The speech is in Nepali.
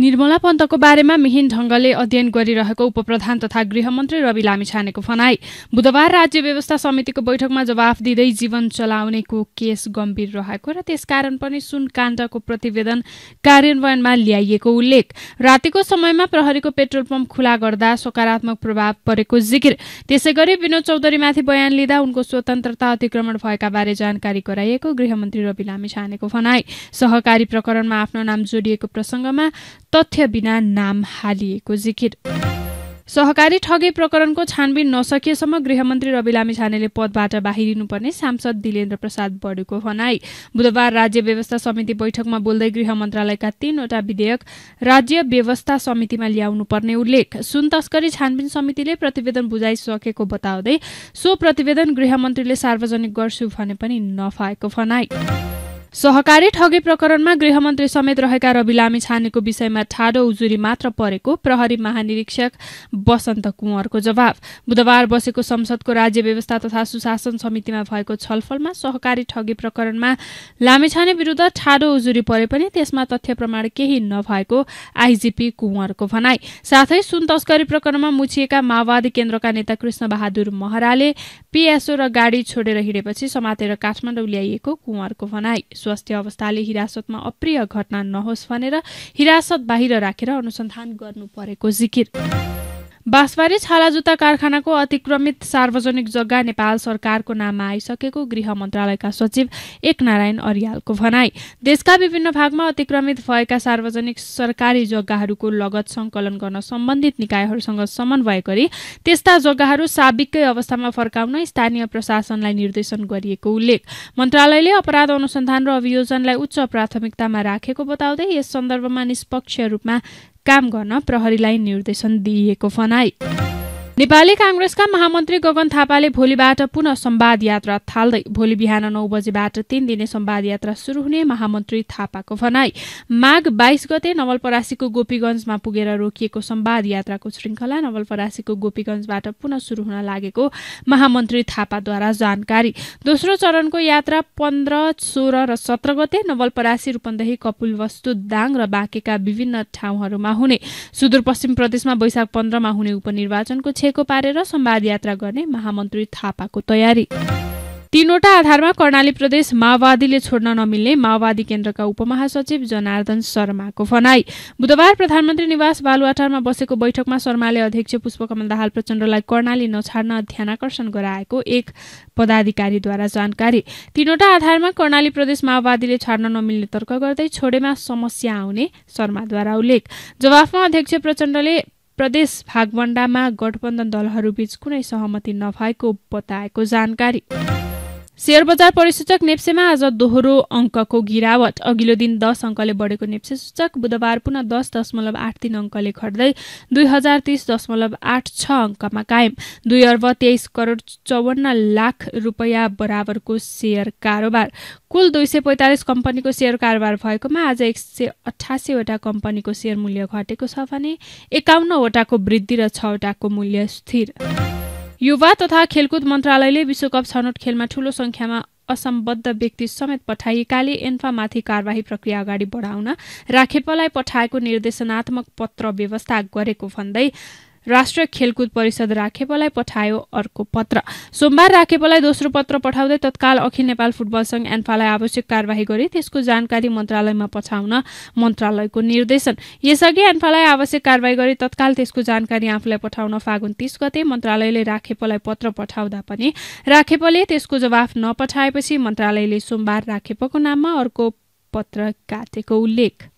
निर्मला पन्तको बारेमा मिहिन ढङ्गले अध्ययन गरिरहेको उपप्रधान तथा गृहमन्त्री रवि लामिछानेको फनाई बुधबार राज्य व्यवस्था समितिको बैठकमा जवाफ दिँदै जीवन चलाउनेको केस गम्भीर रहेको र त्यसकारण पनि सुन काण्डको प्रतिवेदन कार्यान्वयनमा ल्याइएको उल्लेख रातिको समयमा प्रहरीको पेट्रोल पम्प खुला गर्दा सकारात्मक प्रभाव परेको जिकिर त्यसै गरी विनोद चौधरीमाथि बयान लिँदा उनको स्वतन्त्रता अतिक्रमण भएका बारे जानकारी गराइएको गृहमन्त्री रवि लामिछानेको फनाई सहकारी प्रकरणमा आफ्नो नाम जोडिएको प्रसङ्गमा तथ्य बिना नाम हालिएको जिकिर सहकारी ठगी प्रकरणको छानबिन नसकिएसम्म गृहमन्त्री रवि लामी छानेले पदबाट बाहिरिनुपर्ने सांसद दिलेन्द्र प्रसाद बडुको भनाई बुधबार राज्य व्यवस्था समिति बैठकमा बोल्दै गृह मन्त्रालयका तीनवटा विधेयक राज्य व्यवस्था समितिमा ल्याउनुपर्ने उल्लेख सुन तस्करी छानबिन समितिले प्रतिवेदन बुझाइसकेको बताउँदै सो प्रतिवेदन गृहमन्त्रीले सार्वजनिक गर्छु भने पनि नफाएको भनाई सहकारी ठगी प्रकरणमा गृहमन्त्री समेत रहेका रवि लामी छानेको विषयमा ठाडो उजुरी मात्र परेको प्रहरी महानिरीक्षक वसन्त कुँवरको जवाब बुधबार बसेको संसदको राज्य व्यवस्था तथा सुशासन समितिमा भएको छलफलमा सहकारी ठगी प्रकरणमा लामिछाने विरुद्ध ठाडो उजुरी परे पनि त्यसमा तथ्य प्रमाण केही नभएको आइजिपी कुँवरको भनाई साथै सुन तस्करी प्रकरणमा मुछिएका माओवादी केन्द्रका नेता कृष्ण बहादुर महराले पिएसओ र गाडी छोडेर हिँडेपछि समातेर काठमाडौँ ल्याइएको कुँवरको भनाई स्वास्थ्य अवस्थाले हिरासतमा अप्रिय घटना नहोस् भनेर हिरासत बाहिर राखेर अनुसन्धान गर्नु परेको जिकिर बाँसबारी छाला जुत्ता कारखानाको अतिक्रमित सार्वजनिक जग्गा नेपाल सरकारको नाममा आइसकेको गृह मन्त्रालयका सचिव एक नारायण अरियालको भनाई देशका विभिन्न भागमा अतिक्रमित भएका सार्वजनिक सरकारी जग्गाहरूको लगत सङ्कलन गर्न सम्बन्धित निकायहरूसँग समन्वय गरी त्यस्ता जग्गाहरू साबिकै अवस्थामा फर्काउन स्थानीय प्रशासनलाई निर्देशन गरिएको उल्लेख मन्त्रालयले अपराध अनुसन्धान र अभियोजनलाई उच्च प्राथमिकतामा राखेको बताउँदै यस सन्दर्भमा निष्पक्ष रूपमा काम गर्न प्रहरीलाई निर्देशन दिइएको फनाई नेपाली काङ्ग्रेसका महामन्त्री गगन थापाले भोलिबाट पुनः सम्वाद यात्रा थाल्दै भोलि बिहान नौ बजेबाट तीन दिने सम्वाद यात्रा शुरू हुने महामन्त्री थापाको भनाई माघ बाइस गते नवलपरासीको गोपीगंजमा पुगेर रोकिएको सम्वाद यात्राको श्रृङ्खला नवलपरासीको गोपीगंजबाट पुनः शुरू हुन लागेको महामन्त्री थापाद्वारा जानकारी दोस्रो चरणको यात्रा पन्ध्र सोह्र र सत्र गते नवलपरासी रूपन्देही कपुल वस्तु दाङ र बाँकेका विभिन्न ठाउँहरूमा हुने सुदूरपश्चिम प्रदेशमा वैशाख पन्ध्रमा हुने उपनिर्वाचनको बाँधेको पारेर सम्वाद यात्रा गर्ने महामन्त्री थापाको तयारी तीनवटा आधारमा कर्णाली प्रदेश माओवादीले छोड्न नमिल्ने माओवादी केन्द्रका उपमहासचिव जनार्दन शर्माको फनाई बुधबार प्रधानमन्त्री निवास बालुवाटारमा बसेको बैठकमा शर्माले अध्यक्ष पुष्पकमल दाहाल प्रचण्डलाई कर्णाली नछाड्न ध्यानकर्षण गराएको एक पदाधिकारीद्वारा जानकारी तीनवटा आधारमा कर्णाली प्रदेश माओवादीले छाड्न नमिल्ने तर्क गर्दै छोडेमा समस्या आउने शर्माद्वारा उल्लेख जवाफमा अध्यक्ष प्रचण्डले प्रदेश भागवण्डामा गठबन्धन दलहरूबीच कुनै सहमति नभएको बताएको जानकारी शेयर बजार परिसूचक नेप्सेमा आज दोहोरो अङ्कको गिरावट अघिल्लो दिन दस अङ्कले बढेको नेप्से सूचक बुधबार पुनः दस दशमलव आठ तिन अङ्कले घट्दै दुई हजार तिस दशमलव आठ छ अङ्कमा कायम दुई अर्ब तेइस करोड चौवन्न लाख रुपियाँ बराबरको सेयर कारोबार कुल दुई सय पैँतालिस कम्पनीको सेयर कारोबार भएकोमा आज एक सय अठासीवटा कम्पनीको सेयर मूल्य घटेको छ भने एकाउन्नवटाको वृद्धि र छवटाको मूल्य स्थिर युवा तथा खेलकुद मन्त्रालयले विश्वकप छनौट खेलमा ठूलो संख्यामा असम्बद्ध व्यक्ति समेत पठाइएकाले एन्फामाथि कार्यवाही प्रक्रिया अगाडि बढाउन राखेपलाई पठाएको निर्देशनात्मक पत्र व्यवस्था गरेको भन्दै राष्ट्रिय खेलकुद परिषद राखेपलाई पठायो अर्को पत्र सोमबार राखेपलाई दोस्रो पत्र पठाउँदै तत्काल अखिल नेपाल फुटबल संघ एन्फालाई आवश्यक कार्यवाही गरी त्यसको जानकारी मन्त्रालयमा पठाउन मन्त्रालयको निर्देशन यसअघि एन्फालाई आवश्यक कार्यवाही गरी तत्काल त्यसको जानकारी आफूलाई पठाउन फागुन तीस गते मन्त्रालयले राखेपलाई पत्र पठाउँदा पनि राखेपले त्यसको जवाफ नपठाएपछि मन्त्रालयले सोमबार राखेपको नाममा अर्को पत्र काटेको उल्लेख